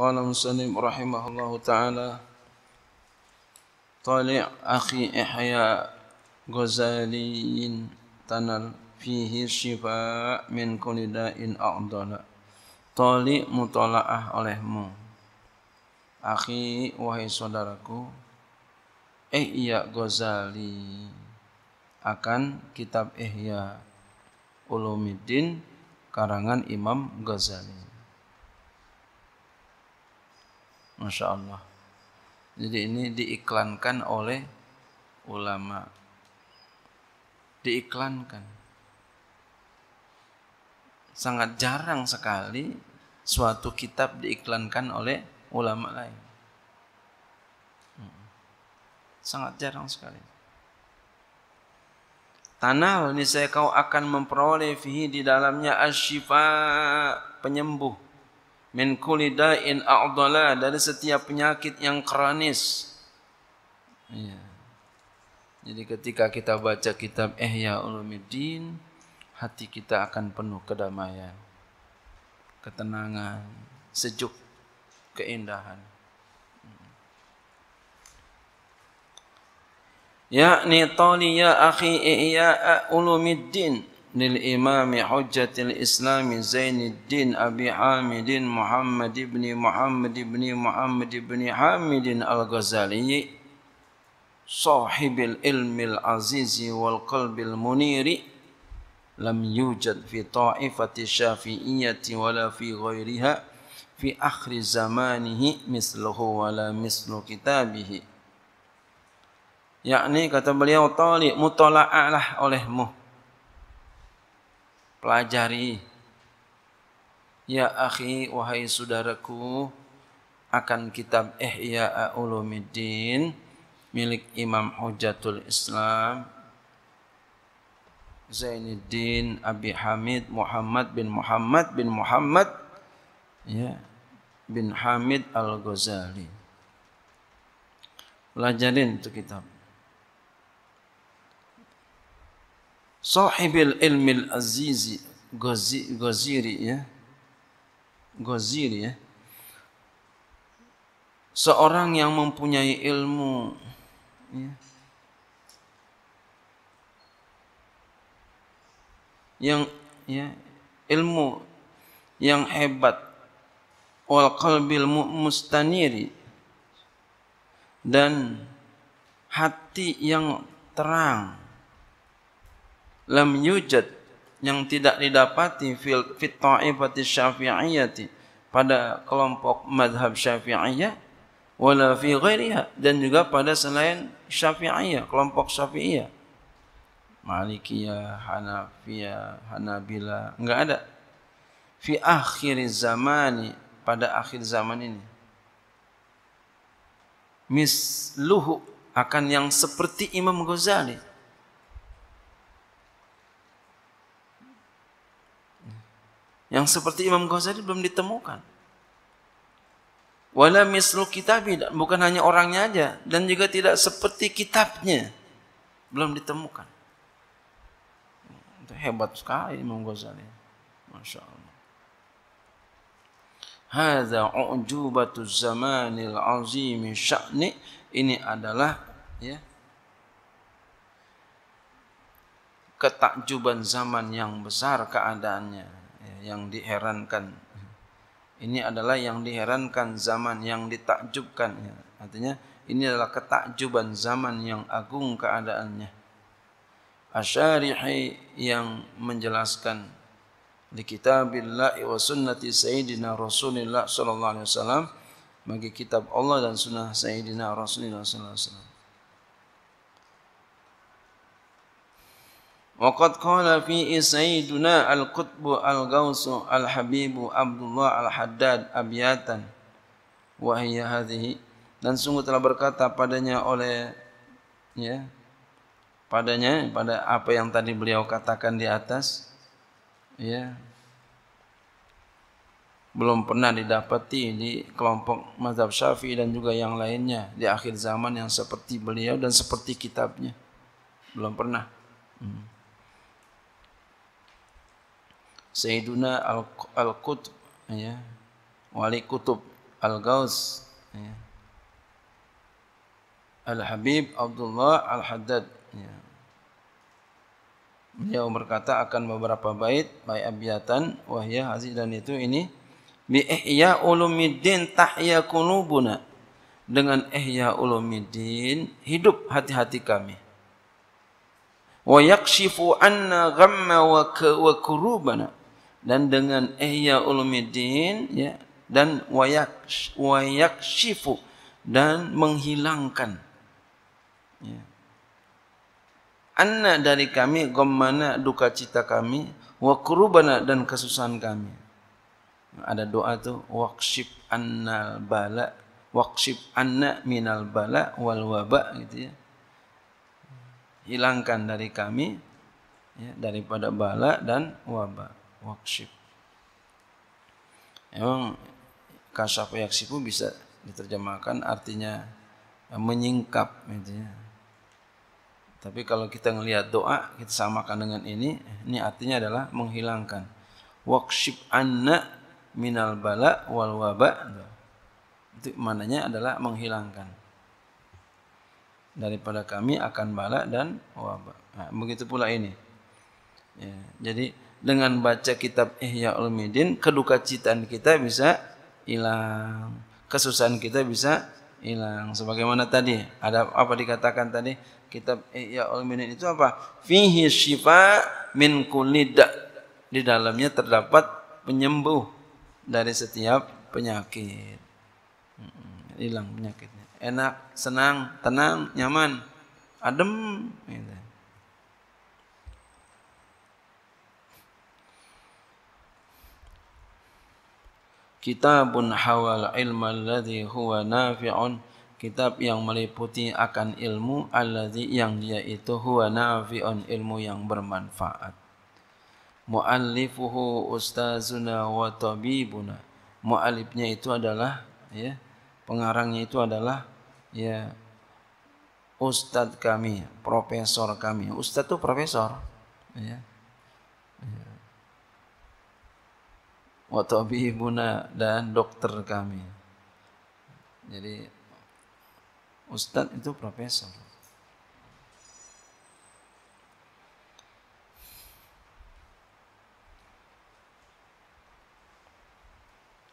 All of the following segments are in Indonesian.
قال مسلم رحمه الله تعالى طالع أخي إحياء غزالي تنل فيه الشفاء من كل داء أعضل طالع مطالعah olehmu Akhi, wahai saudaraku, Ihya Ghazali akan kitab Ihya Ulumiddin karangan Imam Ghazali. Masya Allah. Jadi ini diiklankan oleh ulama. Diiklankan. Sangat jarang sekali suatu kitab diiklankan oleh ulama lain. Hmm. Sangat jarang sekali. Tanah ini saya kau akan memperoleh fihi di dalamnya asyifa penyembuh min kulli da'in a'dala dari setiap penyakit yang kronis. Ya. Jadi ketika kita baca kitab Ihya Ulumuddin, hati kita akan penuh kedamaian, ketenangan, sejuk, keindahan. Yakni tali ya akhi ihya ulumuddin. للإمام حجة الإسلام زين الدين أبي حامد محمد بن محمد بن محمد بن حامد الغزالي صاحب العلم العزيز والقلب المنير لم يوجد في طائفة الشافعية ولا في غيرها في آخر زمانه مثله ولا مثل كتابه yakni يعني kata beliau talik mutala'alah olehmu pelajari. Ya akhi, wahai saudaraku, akan kitab Ihya Ulumuddin milik Imam Hujatul Islam Zainuddin Abi Hamid Muhammad bin Muhammad bin Muhammad ya bin Hamid Al-Ghazali. Pelajarin itu kitab. sahibil ilmil azizi Ghazi, Ghaziri ya. Ghaziri ya. Seorang yang mempunyai ilmu ya. yang ya ilmu yang hebat wal qalbil mustaniri dan hati yang terang lam yujad yang tidak didapati fil fit ta'ifati syafi'iyati pada kelompok madhab syafi'iyah wala fi ghairiha dan juga pada selain syafi'iyah kelompok syafi'iyah Malikiyah, Hanafiyah, Hanabila enggak ada fi akhir zamani pada akhir zaman ini misluhu akan yang seperti Imam Ghazali yang seperti Imam Ghazali belum ditemukan. Wala mislu kitabi bukan hanya orangnya aja dan juga tidak seperti kitabnya belum ditemukan. Itu hebat sekali Imam Ghazali. Masyaallah. Hadza ujubatu zamanil azim sya'ni ini adalah ya ketakjuban zaman yang besar keadaannya Ya, yang diherankan. Ini adalah yang diherankan zaman, yang ditakjubkan. Ya. Artinya ini adalah ketakjuban zaman yang agung keadaannya. Asyarihi yang menjelaskan di kitabillahi wa sunnati sayyidina Rasulillah sallallahu alaihi wasallam bagi kitab Allah dan sunnah sayyidina Rasulullah sallallahu alaihi wasallam. وقد قال في سيدنا القطب الغوث الحبيب عبد الله الحداد أبياتا وهي هذه dan sungguh telah berkata padanya oleh ya padanya pada apa yang tadi beliau katakan di atas ya belum pernah didapati di kelompok mazhab Syafi'i dan juga yang lainnya di akhir zaman yang seperti beliau dan seperti kitabnya belum pernah hmm. Sayyiduna Al-Qutb ya. Wali Kutub Al-Gaus ya. Al-Habib Abdullah Al-Haddad ya. Beliau berkata akan beberapa bait baik abiyatan wahya aziz dan itu ini bi ihya ulumiddin tahya kunubuna dengan ihya ulumidin hidup hati-hati kami wa yakshifu anna ghamma wa kurubana dan dengan ihya ulumuddin ya dan wayak wayak shifu dan menghilangkan ya. dari kami gomana duka cita kami wa kurubana dan kesusahan kami ada doa tuh waqshib annal bala waqshib anna minal bala wal waba gitu ya hilangkan dari kami ya, daripada bala dan wabah wakshif. Emang kasafa yaksifu bisa diterjemahkan artinya eh, menyingkap intinya. Tapi kalau kita ngelihat doa kita samakan dengan ini, ini artinya adalah menghilangkan. Wakshif anna minal bala wal waba. Itu mananya adalah menghilangkan daripada kami akan bala dan wabah. Nah, begitu pula ini. Ya, jadi dengan baca kitab Ihya Ulumuddin keduka citaan kita bisa hilang kesusahan kita bisa hilang sebagaimana tadi ada apa dikatakan tadi kitab Ihya Ulumuddin itu apa fihi syifa min kulli di dalamnya terdapat penyembuh dari setiap penyakit hilang penyakitnya enak senang tenang nyaman adem gitu. kitabun hawal ilma alladhi huwa nafi'un kitab yang meliputi akan ilmu alladhi yang dia itu huwa nafi'un ilmu yang bermanfaat muallifuhu ustazuna wa tabibuna muallifnya itu adalah ya pengarangnya itu adalah ya ustadz kami, profesor kami. Ustadz itu profesor, ya. ya wa tabibuna dan dokter kami. Jadi ustaz itu profesor.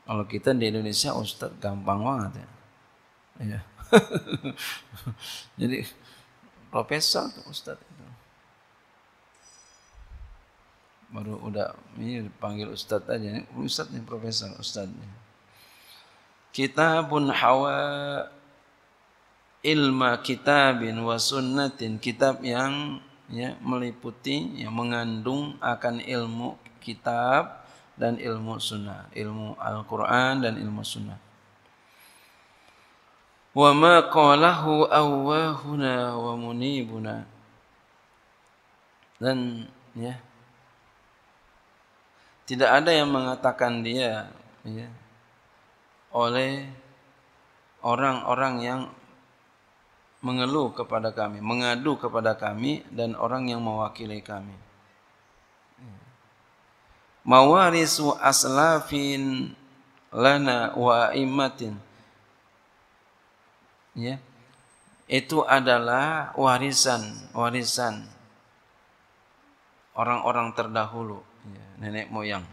Kalau kita di Indonesia ustaz gampang banget ya. Iya. Jadi profesor tuh ustaz itu. baru udah ini dipanggil ustaz aja ustaz nih profesor ustaz nih kitabun hawa ilma kitabin wa sunnatin kitab yang ya meliputi yang mengandung akan ilmu kitab dan ilmu sunnah ilmu Al-Qur'an dan ilmu sunnah wa ma qalahu awahuna wa munibuna dan ya Tidak ada yang mengatakan dia ya, oleh orang-orang yang mengeluh kepada kami, mengadu kepada kami dan orang yang mewakili kami. Mawarisu aslafin lana wa imatin. Ya. Itu adalah warisan, warisan orang-orang terdahulu. Iya. nenek moyang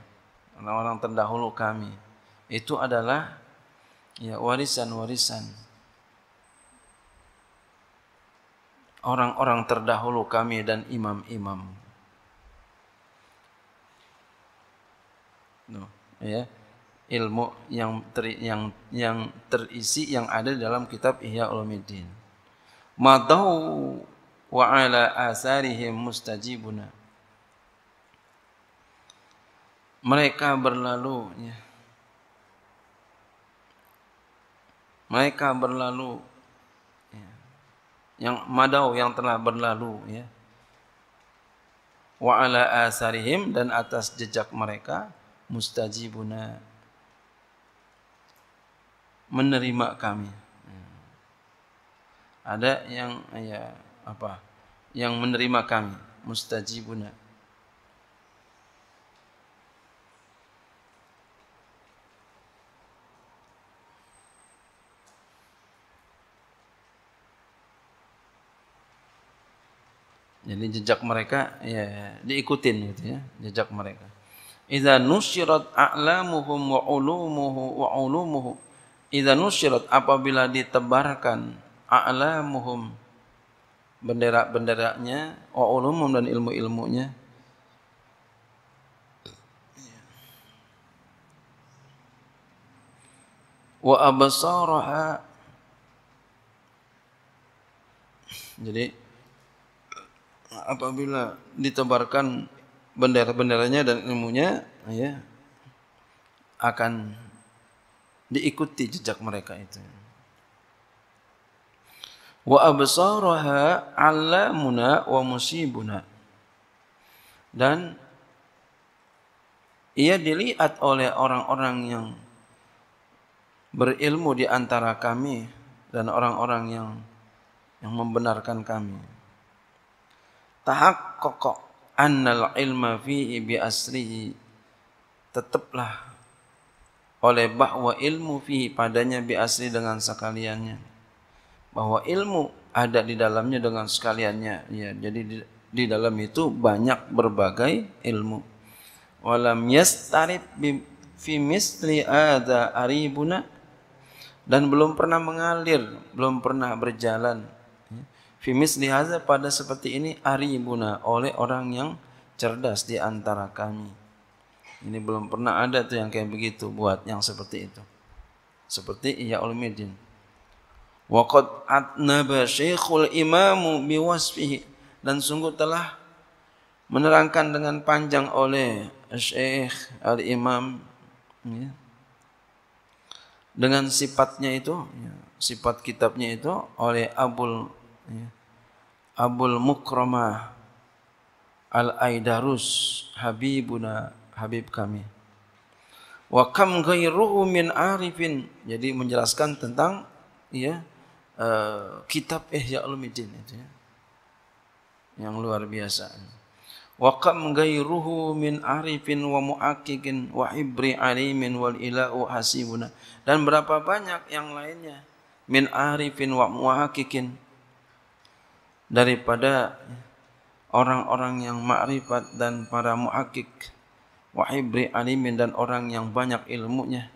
orang-orang terdahulu kami itu adalah ya warisan-warisan orang-orang terdahulu kami dan imam-imam no, ya ilmu yang ter, yang yang terisi yang ada dalam kitab Ihya Ulumuddin madau wa ala asarihim mustajibuna mereka ya. mereka berlalu ya. yang madau yang telah berlalu ya wa ala asarihim dan atas jejak mereka mustajibuna menerima kami ada yang ya apa yang menerima kami mustajibuna Jadi jejak mereka ya diikutin gitu ya, jejak mereka. Idza nusyirat a'lamuhum wa ulumuhu wa ulumuhu. Idza nusyirat apabila ditebarkan a'lamuhum bendera-benderanya wa ulumuhum dan ilmu-ilmunya. Wa absaraha. Jadi apabila ditebarkan bendera-benderanya dan ilmunya ya akan diikuti jejak mereka itu. Wa absaraha allamuna wa musibuna. Dan ia dilihat oleh orang-orang yang berilmu di antara kami dan orang-orang yang yang membenarkan kami kokok annal ilma fihi bi asrihi tetaplah oleh bahwa ilmu fihi padanya bi asri dengan sekaliannya bahwa ilmu ada di dalamnya dengan sekaliannya ya jadi di, di dalam itu banyak berbagai ilmu walam yastarib fi misli ada aribuna dan belum pernah mengalir belum pernah berjalan Fimis lihaza pada seperti ini aribuna oleh orang yang cerdas di antara kami. Ini belum pernah ada tuh yang kayak begitu buat yang seperti itu. Seperti Iya'ul Midin. Waqad atnaba syekhul imamu biwasfihi. Dan sungguh telah menerangkan dengan panjang oleh Syekh Al-Imam ya. dengan sifatnya itu ya, sifat kitabnya itu oleh Abul Abul Mukramah Al Aidarus Habibuna Habib kami. Wa kam ghairuhu min arifin. Jadi menjelaskan tentang ya uh, kitab Ihya Ulumuddin itu ya. Yang luar biasa. Wa kam ghairuhu min arifin wa muaqqiqin wa ibri alimin wal ilahu hasibuna. Dan berapa banyak yang lainnya min arifin wa muaqqiqin daripada orang-orang yang makrifat dan para muhakkik wahibri alimin dan orang yang banyak ilmunya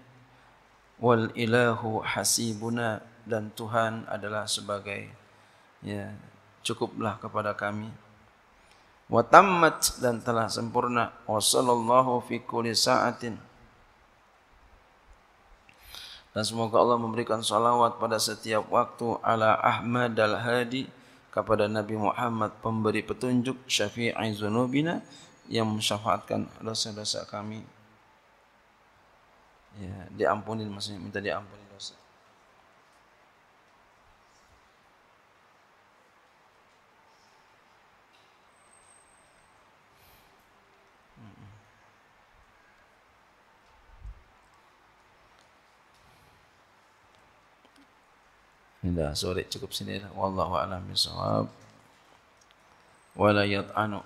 wal ilahu hasibuna dan Tuhan adalah sebagai ya cukuplah kepada kami wa tammat dan telah sempurna wa sallallahu fi kulli sa'atin dan semoga Allah memberikan salawat pada setiap waktu ala Ahmad al-Hadi kepada Nabi Muhammad pemberi petunjuk syafi'i zunubina yang mensyafaatkan dosa-dosa kami. Ya, diampuni maksudnya minta diampuni. Indah. Sore cukup sendiri. Wallahu a'lam bishawab. Wala yat'anu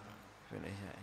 fil